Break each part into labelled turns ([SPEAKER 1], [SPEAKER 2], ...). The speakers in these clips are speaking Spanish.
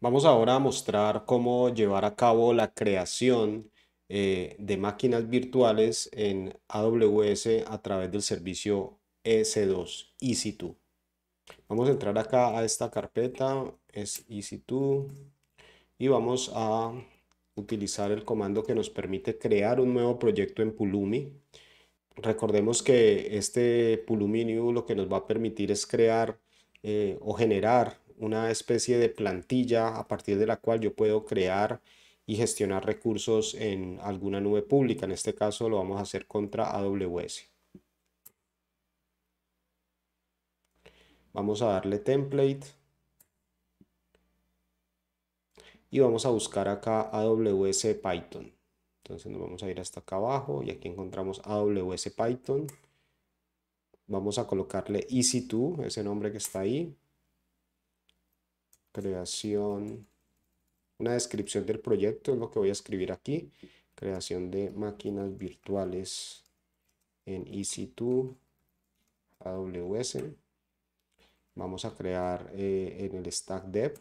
[SPEAKER 1] Vamos ahora a mostrar cómo llevar a cabo la creación eh, de máquinas virtuales en AWS a través del servicio EC2 EC2. Vamos a entrar acá a esta carpeta, es EC2, y vamos a utilizar el comando que nos permite crear un nuevo proyecto en Pulumi. Recordemos que este Pulumi New lo que nos va a permitir es crear eh, o generar una especie de plantilla a partir de la cual yo puedo crear y gestionar recursos en alguna nube pública. En este caso lo vamos a hacer contra AWS. Vamos a darle template. Y vamos a buscar acá AWS Python. Entonces nos vamos a ir hasta acá abajo y aquí encontramos AWS Python. Vamos a colocarle Easy2, ese nombre que está ahí creación, una descripción del proyecto, es lo que voy a escribir aquí, creación de máquinas virtuales en EC2 AWS. Vamos a crear eh, en el stack dev.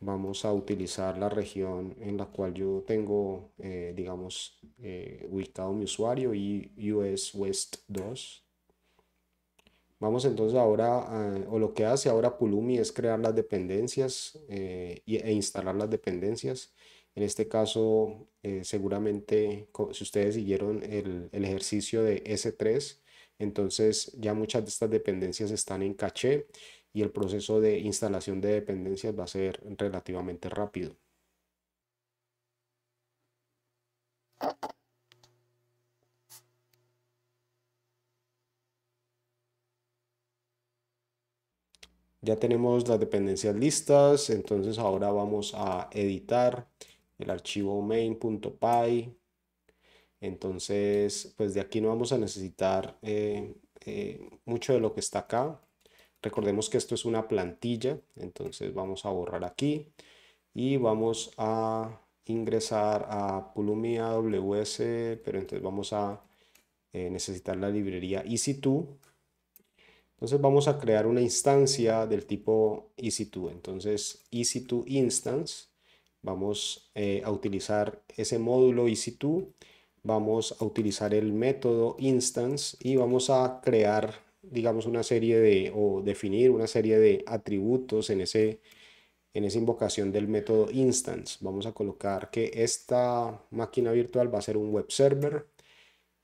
[SPEAKER 1] Vamos a utilizar la región en la cual yo tengo, eh, digamos, eh, ubicado mi usuario y US West 2. Vamos entonces ahora, o lo que hace ahora Pulumi es crear las dependencias eh, e instalar las dependencias. En este caso, eh, seguramente si ustedes siguieron el, el, ejercicio de S3, entonces ya muchas de estas dependencias están en caché y el proceso de instalación de dependencias va a ser relativamente rápido. Ya tenemos las dependencias listas, entonces ahora vamos a editar el archivo main.py. Entonces, pues de aquí no vamos a necesitar eh, eh, mucho de lo que está acá. Recordemos que esto es una plantilla, entonces vamos a borrar aquí y vamos a ingresar a Pulumi pero entonces vamos a eh, necesitar la librería Easy2 entonces vamos a crear una instancia del tipo EC2. Entonces EC2 instance, vamos eh, a utilizar ese módulo EC2, vamos a utilizar el método instance y vamos a crear, digamos, una serie de, o definir una serie de atributos en, ese, en esa invocación del método instance. Vamos a colocar que esta máquina virtual va a ser un web server.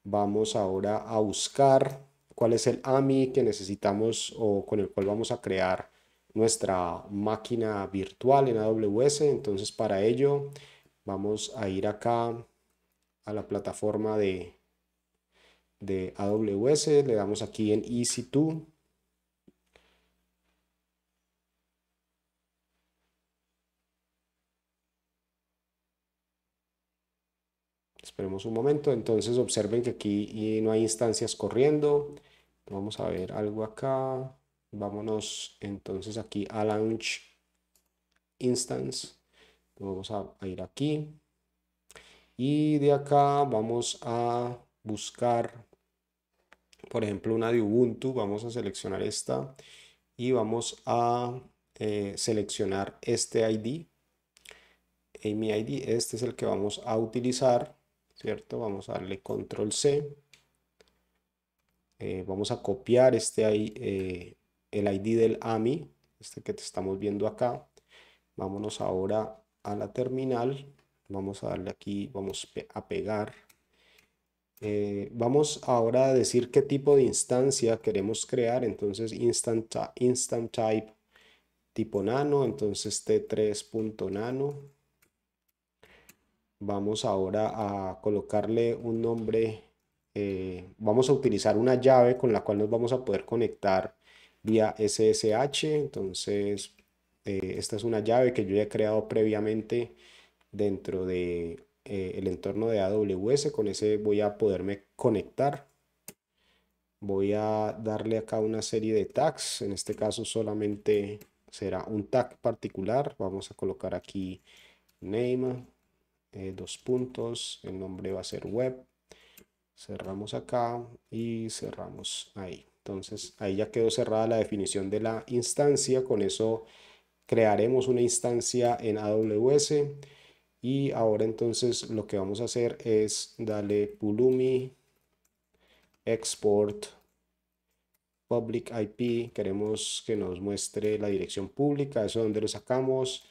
[SPEAKER 1] Vamos ahora a buscar cuál es el AMI que necesitamos o con el cual vamos a crear nuestra máquina virtual en AWS. Entonces para ello vamos a ir acá a la plataforma de, de AWS, le damos aquí en Easy2 Esperemos un momento. Entonces observen que aquí no hay instancias corriendo. Vamos a ver algo acá. Vámonos entonces aquí a Launch Instance. Vamos a, ir aquí. Y de acá vamos a buscar, por ejemplo, una de Ubuntu. Vamos a seleccionar esta y vamos a eh, seleccionar este ID. mi ID, este es el que vamos a utilizar ¿cierto? Vamos a darle control C. Eh, vamos a copiar este eh, el ID del AMI, este que te estamos viendo acá. Vámonos ahora a la terminal. Vamos a darle aquí, vamos a pegar. Eh, vamos ahora a decir qué tipo de instancia queremos crear. Entonces, instant type tipo nano, entonces t3.nano vamos ahora a colocarle un nombre, eh, vamos a utilizar una llave con la cual nos vamos a poder conectar vía SSH, entonces eh, esta es una llave que yo ya he creado previamente dentro de eh, el entorno de AWS, con ese voy a poderme conectar. Voy a darle acá una serie de tags, en este caso solamente será un tag particular, vamos a colocar aquí name, eh, dos puntos, el nombre va a ser web, cerramos acá y cerramos ahí. Entonces ahí ya quedó cerrada la definición de la instancia, con eso crearemos una instancia en AWS y ahora entonces lo que vamos a hacer es darle pulumi export public IP, queremos que nos muestre la dirección pública, eso es donde lo sacamos,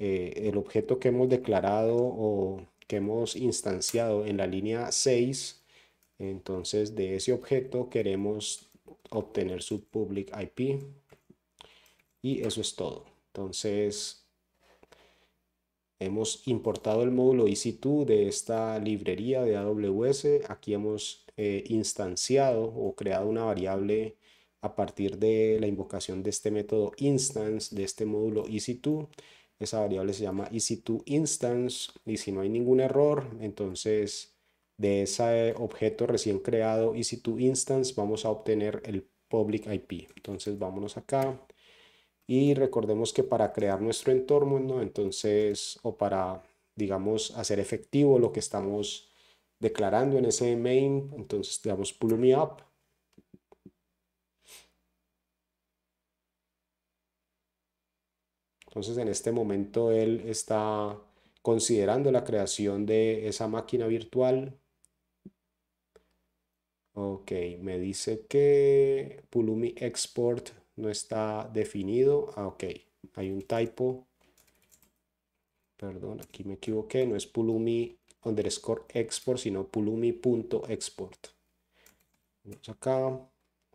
[SPEAKER 1] eh, el objeto que hemos declarado o que hemos instanciado en la línea 6, entonces de ese objeto queremos obtener su public IP y eso es todo. Entonces hemos importado el módulo EC2 de esta librería de AWS. Aquí hemos eh, instanciado o creado una variable a partir de la invocación de este método instance de este módulo EC2 esa variable se llama easyToInstance 2 instance y si no hay ningún error, entonces de ese objeto recién creado si 2 instance vamos a obtener el public IP. Entonces vámonos acá y recordemos que para crear nuestro entorno, entonces o para digamos hacer efectivo lo que estamos declarando en ese main, entonces digamos, damos pull me up Entonces en este momento él está considerando la creación de esa máquina virtual. Ok, me dice que Pulumi Export no está definido. Ah, ok, hay un typo. Perdón, aquí me equivoqué. No es Pulumi underscore export, sino Pulumi.export. Vamos acá,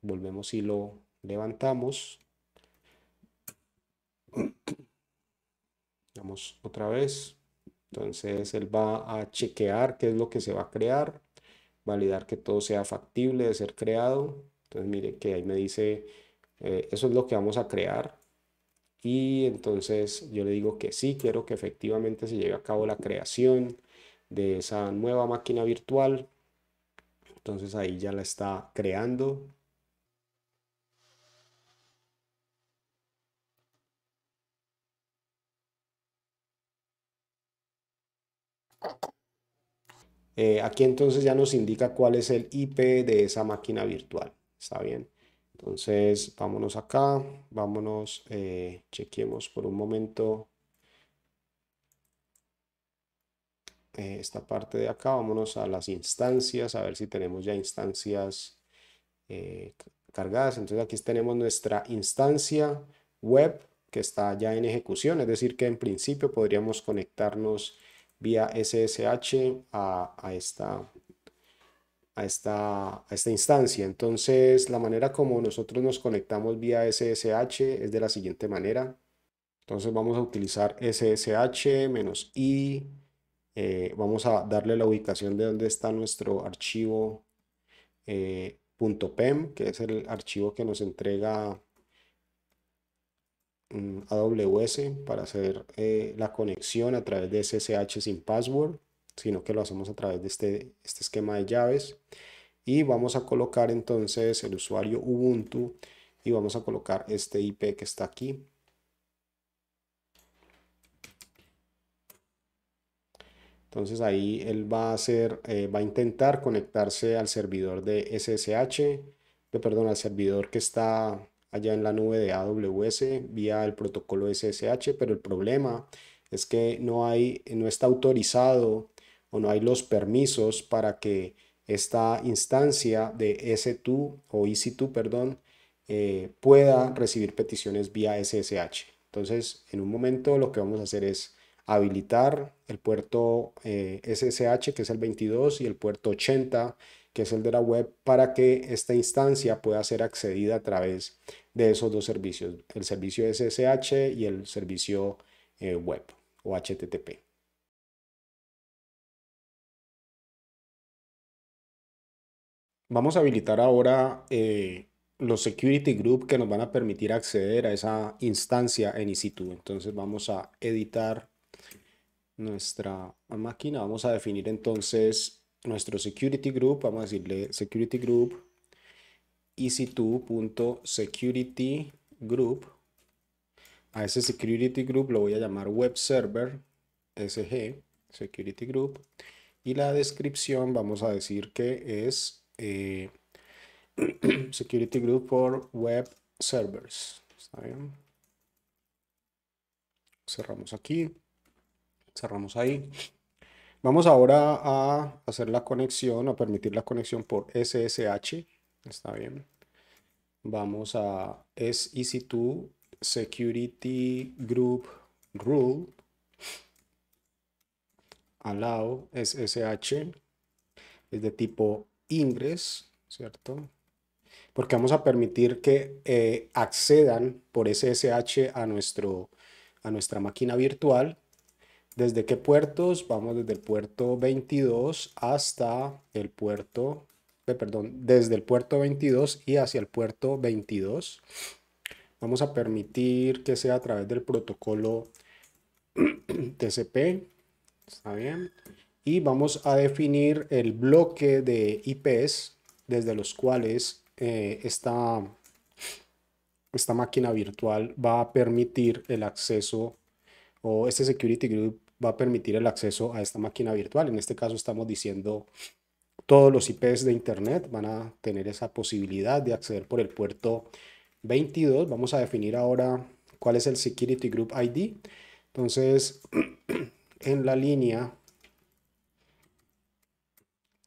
[SPEAKER 1] volvemos y lo levantamos. Vamos otra vez. Entonces él va a chequear qué es lo que se va a crear, validar que todo sea factible de ser creado. Entonces mire que ahí me dice, eh, eso es lo que vamos a crear. Y entonces yo le digo que sí, quiero que efectivamente se lleve a cabo la creación de esa nueva máquina virtual. Entonces ahí ya la está creando. Eh, aquí entonces ya nos indica cuál es el IP de esa máquina virtual. Está bien. Entonces, vámonos acá, vámonos, eh, por un momento eh, esta parte de acá, vámonos a las instancias, a ver si tenemos ya instancias eh, cargadas. Entonces aquí tenemos nuestra instancia web que está ya en ejecución, es decir que en principio podríamos conectarnos vía SSH a, esta, a, a esta instancia. Entonces, la manera como nosotros nos conectamos vía SSH es de la siguiente manera. Entonces vamos a utilizar ssh-i, eh, vamos a darle la ubicación de donde está nuestro archivo eh, .pem, que es el archivo que nos entrega Mm, AWS para hacer eh, la conexión a través de SSH sin password, sino que lo hacemos a través de este, este esquema de llaves. Y vamos a colocar entonces el usuario Ubuntu y vamos a colocar este IP que está aquí. Entonces ahí él va a hacer, eh, va a intentar conectarse al servidor de SSH, perdón, al servidor que está allá en la nube de AWS vía el protocolo SSH, pero el problema es que no, hay, no está autorizado o no hay los permisos para que esta instancia de S2 o EC2, perdón, eh, pueda recibir peticiones vía SSH. Entonces, en un momento lo que vamos a hacer es habilitar el puerto SSH, eh, que es el 22, y el puerto 80, que es el de la web, para que esta instancia pueda ser accedida a través de esos dos servicios, el servicio SSH y el servicio eh, web o HTTP. Vamos a habilitar ahora eh, los security group que nos van a permitir acceder a esa instancia en EC2. Entonces vamos a editar nuestra máquina. Vamos a definir entonces nuestro security group. Vamos a decirle security group EC2.security.group. A ese security group lo voy a llamar web server SG security group. Y la descripción vamos a decir que es eh, security group por web servers. ¿Está bien? Cerramos aquí. Cerramos ahí. Vamos ahora a hacer la conexión, a permitir la conexión por SSH. Está bien. Vamos a es EC2 Security Group Rule. Allow SSH es de tipo ingres, ¿cierto? Porque vamos a permitir que eh, accedan por SSH a, nuestro, a nuestra máquina virtual. ¿Desde qué puertos? Vamos desde el puerto 22 hasta el puerto eh, perdón, desde el puerto 22 y hacia el puerto 22. Vamos a permitir que sea a través del protocolo TCP. Está bien. Y vamos a definir el bloque de IPs desde los cuales eh, esta, esta máquina virtual va a permitir el acceso o este security group va a permitir el acceso a esta máquina virtual. En este caso estamos diciendo todos los IPs de Internet van a tener esa posibilidad de acceder por el puerto 22. Vamos a definir ahora cuál es el Security Group ID. Entonces, en la línea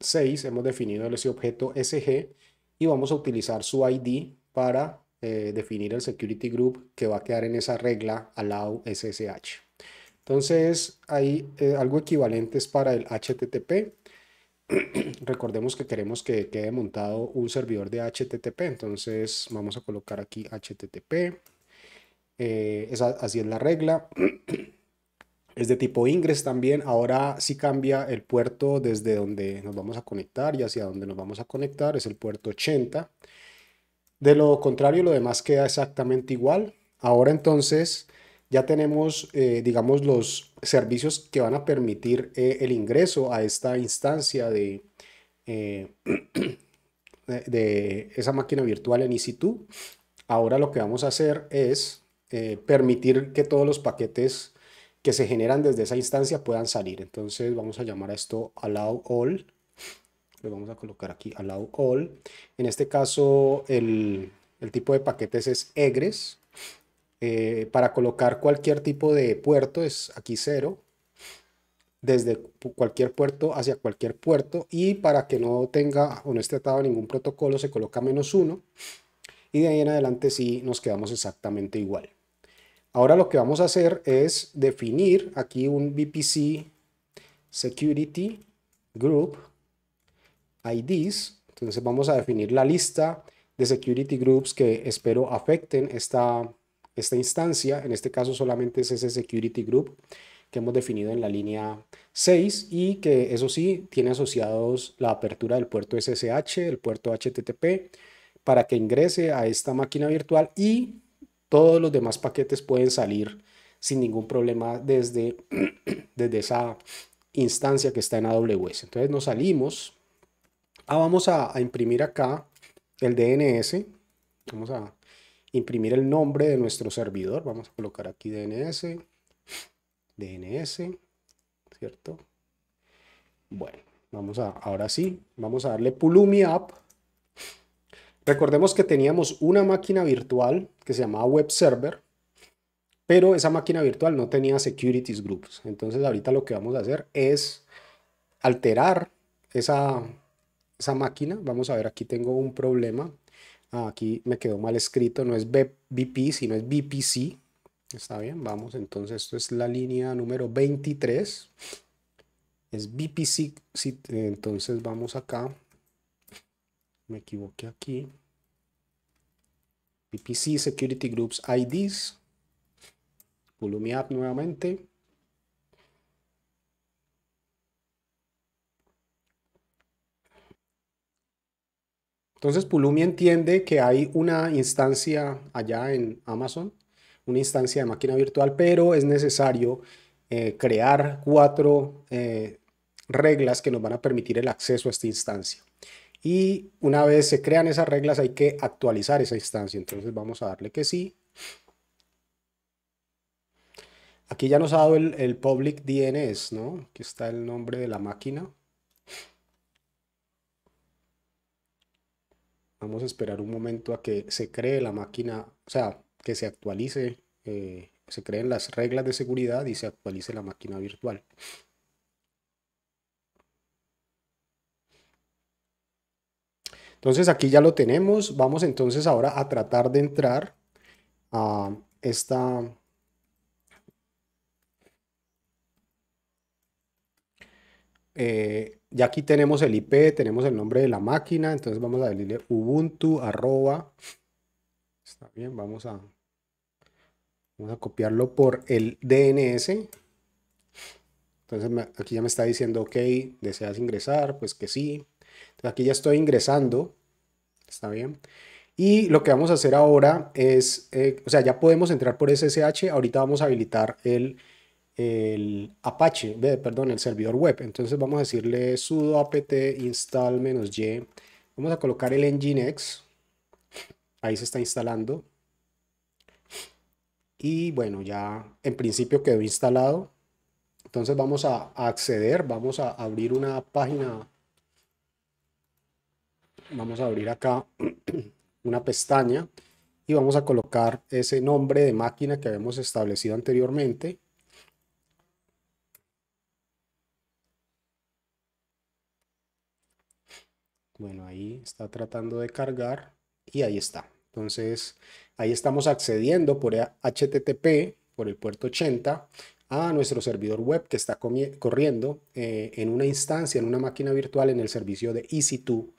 [SPEAKER 1] 6 hemos definido ese objeto SG y vamos a utilizar su ID para eh, definir el security group que va a quedar en esa regla allow SSH. Entonces hay eh, algo equivalente para el HTTP recordemos que queremos que quede montado un servidor de HTTP, entonces vamos a colocar aquí HTTP. es eh, así es la regla. es de tipo ingres también. Ahora si cambia el puerto desde donde nos vamos a conectar y hacia donde nos vamos a conectar. Es el puerto 80. De lo contrario, lo demás queda exactamente igual. Ahora entonces ya tenemos, eh, digamos, los servicios que van a permitir eh, el ingreso a esta instancia de, eh, de esa máquina virtual en EC2. Ahora lo que vamos a hacer es permitir que todos los paquetes que se generan desde esa instancia puedan salir. Entonces vamos a llamar a esto allow all. Le vamos a colocar aquí allow all. En este caso el, el tipo de paquetes es egres eh, para colocar cualquier tipo de puerto es aquí cero, desde cualquier puerto hacia cualquier puerto y para que no tenga o no esté atado ningún protocolo se coloca menos uno y de ahí en adelante sí nos quedamos exactamente igual. Ahora lo que vamos a hacer es definir aquí un VPC Security Group IDs. Entonces vamos a definir la lista de security groups que espero afecten esta esta instancia, en este caso solamente es ese security group que hemos definido en la línea 6 y que eso sí tiene asociados la apertura del puerto SSH, el puerto HTTP, para que ingrese a esta máquina virtual y todos los demás paquetes pueden salir sin ningún problema desde, desde esa instancia que está en AWS. Entonces nos salimos. Ah, vamos a imprimir acá el DNS. Vamos a imprimir el nombre de nuestro servidor. Vamos a colocar aquí DNS, DNS, ¿cierto? Bueno, vamos a, ahora sí, vamos a darle Pulumi App. Recordemos que teníamos una máquina virtual que se llamaba Web Server, pero esa máquina virtual no tenía Securities Groups. Entonces ahorita lo que vamos a hacer es alterar esa, esa máquina. Vamos a ver, aquí tengo un problema aquí me quedó mal escrito, no es BP, sino es BPC. Está bien, vamos, entonces esto es la línea número 23. Es BPC, entonces vamos acá. Me equivoqué aquí. BPC Security Groups IDs. Pulumi nuevamente. Entonces Pulumi entiende que hay una instancia allá en Amazon, una instancia de máquina virtual, pero es necesario eh, crear cuatro eh, reglas que nos van a permitir el acceso a esta instancia. Y una vez se crean esas reglas hay que actualizar esa instancia. Entonces vamos a darle que sí. Aquí ya nos ha dado el, el public DNS, ¿no? Aquí está el nombre de la máquina. Vamos a esperar un momento a que se cree la máquina, o sea, que se actualice, eh, se creen las reglas de seguridad y se actualice la máquina virtual. Entonces aquí ya lo tenemos. Vamos entonces ahora a tratar de entrar a esta Eh, ya aquí tenemos el IP, tenemos el nombre de la máquina, entonces vamos a decirle ubuntu arroba, está bien, vamos a, a copiarlo por el DNS, entonces aquí ya me está diciendo, ok, deseas ingresar, pues que sí, aquí ya estoy ingresando, está bien, y lo que vamos a hacer ahora es, eh, o sea, ya podemos entrar por SSH, ahorita vamos a habilitar el el Apache, perdón, el servidor web. Entonces vamos a decirle sudo apt install-y. Vamos a colocar el nginx. Ahí se está instalando. Y bueno, ya en principio quedó instalado. Entonces vamos a acceder, vamos a abrir una página. Vamos a abrir acá una pestaña y vamos a colocar ese nombre de máquina que habíamos establecido anteriormente Bueno, ahí está tratando de cargar y ahí está. Entonces, ahí estamos accediendo por HTTP, por el puerto 80, a nuestro servidor web que está corriendo eh, en una instancia, en una máquina virtual en el servicio de EC2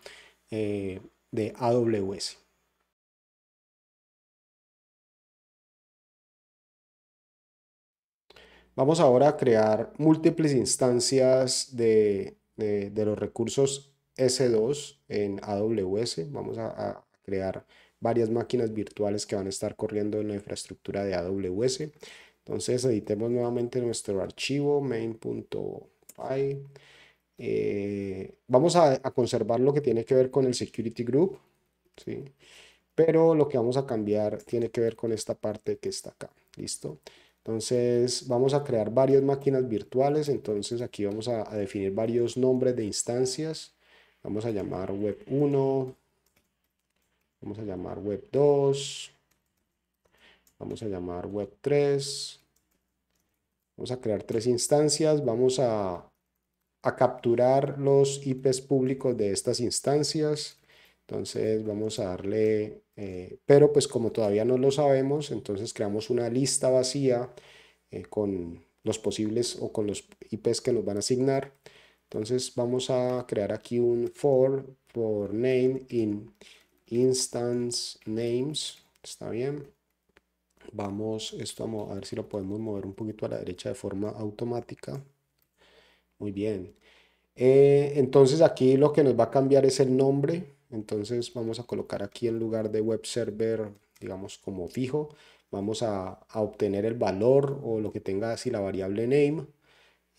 [SPEAKER 1] eh, de AWS. Vamos ahora a crear múltiples instancias de, de los recursos S2 en AWS. Vamos a, crear varias máquinas virtuales que van a estar corriendo en la infraestructura de AWS. Entonces editemos nuevamente nuestro archivo main.py. Eh, vamos a, conservar lo que tiene que ver con el security group, pero lo que vamos a cambiar tiene que ver con esta parte que está acá. ¿Listo? Entonces vamos a crear varias máquinas virtuales. Entonces aquí vamos a definir varios nombres de instancias. Vamos a llamar web 1. Vamos a llamar web 2. Vamos a llamar web 3. Vamos a crear tres instancias. Vamos a, capturar los IPs públicos de estas instancias. Entonces vamos a darle, eh, pero pues como todavía no lo sabemos, entonces creamos una lista vacía eh, con los posibles o con los IPs que nos van a asignar. Entonces vamos a crear aquí un for por name in instance names. Está bien. Vamos, esto a ver si lo podemos mover un poquito a la derecha de forma automática. Muy bien. Eh, entonces aquí lo que nos va a cambiar es el nombre. Entonces vamos a colocar aquí en lugar de web server, digamos como fijo, vamos a obtener el valor o lo que tenga así la variable name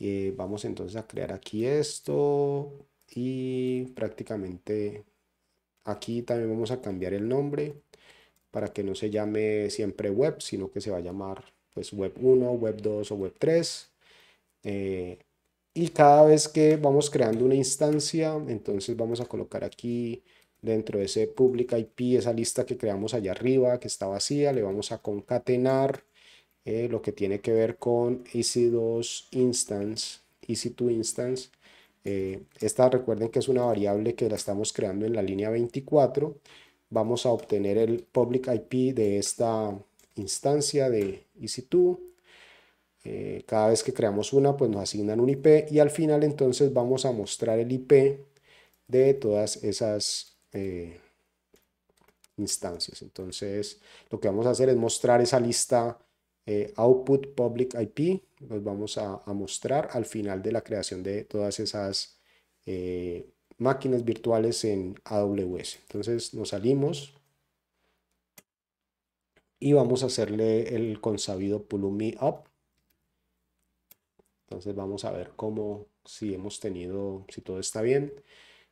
[SPEAKER 1] eh, vamos entonces a crear aquí esto y prácticamente aquí también vamos a cambiar el nombre para que no se llame siempre web, sino que se va a llamar pues web 1, web 2 o web 3. Eh, y cada vez que vamos creando una instancia, entonces vamos a colocar aquí dentro de ese public IP, esa lista que creamos allá arriba, que está vacía, le vamos a concatenar eh, lo que tiene que ver con EC2 instance, EC2 instance. Eh, esta recuerden que es una variable que la estamos creando en la línea 24. Vamos a obtener el public IP de esta instancia de EC2. Eh, cada vez que creamos una, pues nos asignan un IP y al final entonces vamos a mostrar el IP de todas esas instancias. Entonces, lo que vamos a hacer es mostrar esa lista eh, output public IP, los vamos a, mostrar al final de la creación de todas esas eh, máquinas virtuales en AWS. Entonces nos salimos y vamos a hacerle el consabido pull me up. Entonces vamos a ver cómo, si hemos tenido, si todo está bien.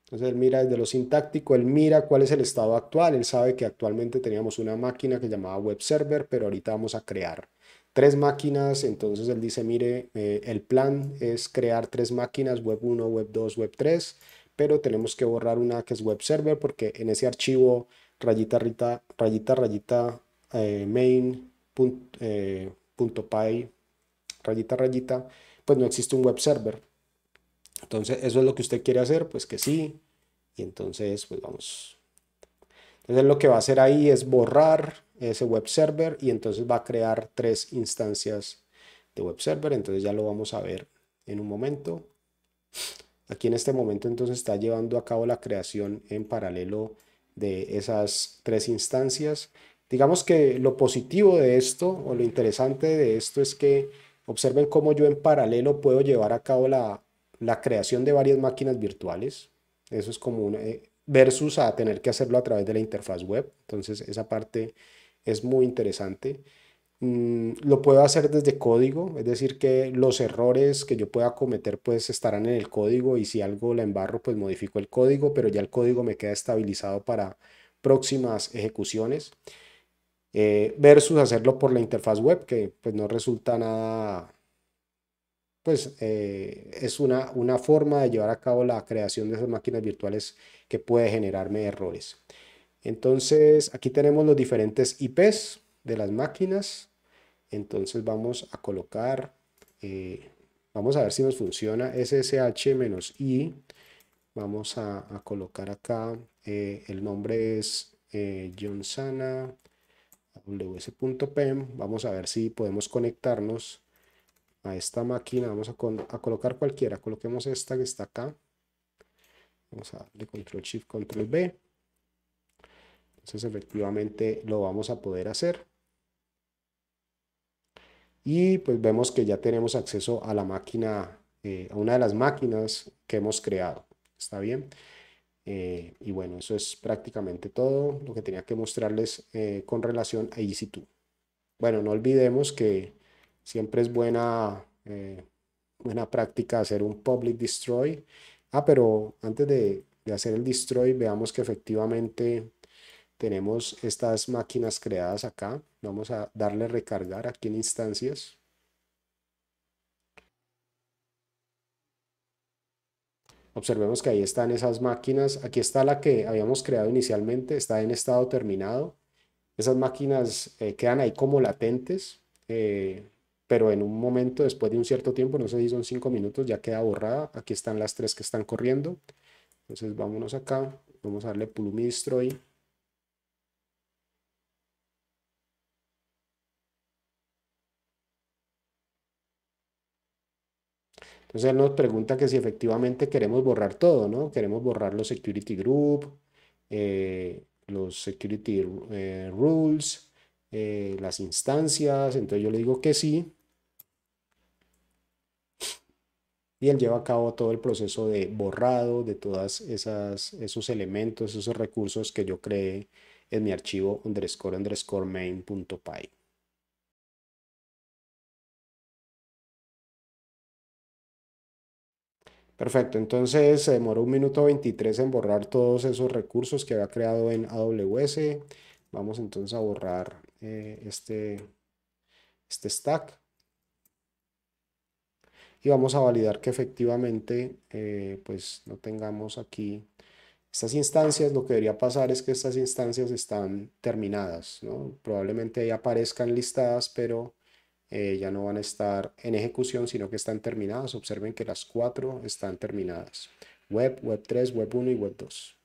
[SPEAKER 1] Entonces mira desde lo sintáctico, él mira cuál es el estado actual, él sabe que actualmente teníamos una máquina que llamaba web server, pero ahorita vamos a crear tres máquinas, entonces él dice, mire, eh, el plan es crear tres máquinas, web 1, web 2, web 3, pero tenemos que borrar una que es web server porque en ese archivo rayita rayita rayita, rayita eh, main eh, rayita rayita pues no existe un web server entonces eso es lo que usted quiere hacer pues que sí y entonces pues vamos entonces lo que va a hacer ahí es borrar ese web server y entonces va a crear tres instancias de web server. Entonces ya lo vamos a ver en un momento. Aquí en este momento entonces está llevando a cabo la creación en paralelo de esas tres instancias. Digamos que lo positivo de esto o lo interesante de esto es que observen cómo yo en paralelo puedo llevar a cabo la, creación de varias máquinas virtuales. Eso es como eh, versus a tener que hacerlo a través de la interfaz web. Entonces esa parte es muy interesante. Mm, lo puedo hacer desde código, es decir, que los errores que yo pueda cometer pues estarán en el código y si algo la embarro pues modifico el código, pero ya el código me queda estabilizado para próximas ejecuciones eh, versus hacerlo por la interfaz web que pues no resulta nada pues eh, es una, una forma de llevar a cabo la creación de esas máquinas virtuales que puede generarme errores. Entonces aquí tenemos los diferentes IPs de las máquinas. Entonces vamos a colocar, eh, vamos a ver si nos funciona SSH-I. Vamos a, colocar acá, eh, el nombre es eh, Johnsana Vamos a ver si podemos conectarnos a esta máquina. Vamos a, a colocar cualquiera. Coloquemos esta que está acá. Vamos a darle control shift control B entonces efectivamente lo vamos a poder hacer. Y pues vemos que ya tenemos acceso a la máquina, eh, a una de las máquinas que hemos creado. ¿Está bien? Eh, y bueno, eso es prácticamente todo lo que tenía que mostrarles eh, con relación a EC2. Bueno, no olvidemos que siempre es buena, buena práctica hacer un public destroy. Ah, pero antes de, de hacer el destroy, veamos que efectivamente tenemos estas máquinas creadas acá. Vamos a darle recargar aquí en instancias. Observemos que ahí están esas máquinas. Aquí está la que habíamos creado inicialmente, está en estado terminado. Esas máquinas eh, quedan ahí como latentes, eh, pero en un momento, después de un cierto tiempo, no sé si son cinco minutos, ya queda borrada. Aquí están las tres que están corriendo. Entonces vámonos acá, vamos a darle Pull destroy Entonces él nos pregunta que si efectivamente queremos borrar todo, ¿no? Queremos borrar los security group, eh, los security eh, rules, eh, las instancias. Entonces yo le digo que sí. Y él lleva a cabo todo el proceso de borrado de todos esos elementos, esos recursos que yo creé en mi archivo underscore underscore main.py. Perfecto, entonces se demoró un minuto 23 en borrar todos esos recursos que había creado en AWS. Vamos entonces a borrar eh, este, este stack y vamos a validar que efectivamente eh, pues no tengamos aquí estas instancias, lo que debería pasar es que estas instancias están terminadas, probablemente ahí aparezcan listadas, pero eh, ya no van a estar en ejecución, sino que están terminadas. Observen que las cuatro están terminadas. Web, Web 3, Web 1 y Web 2.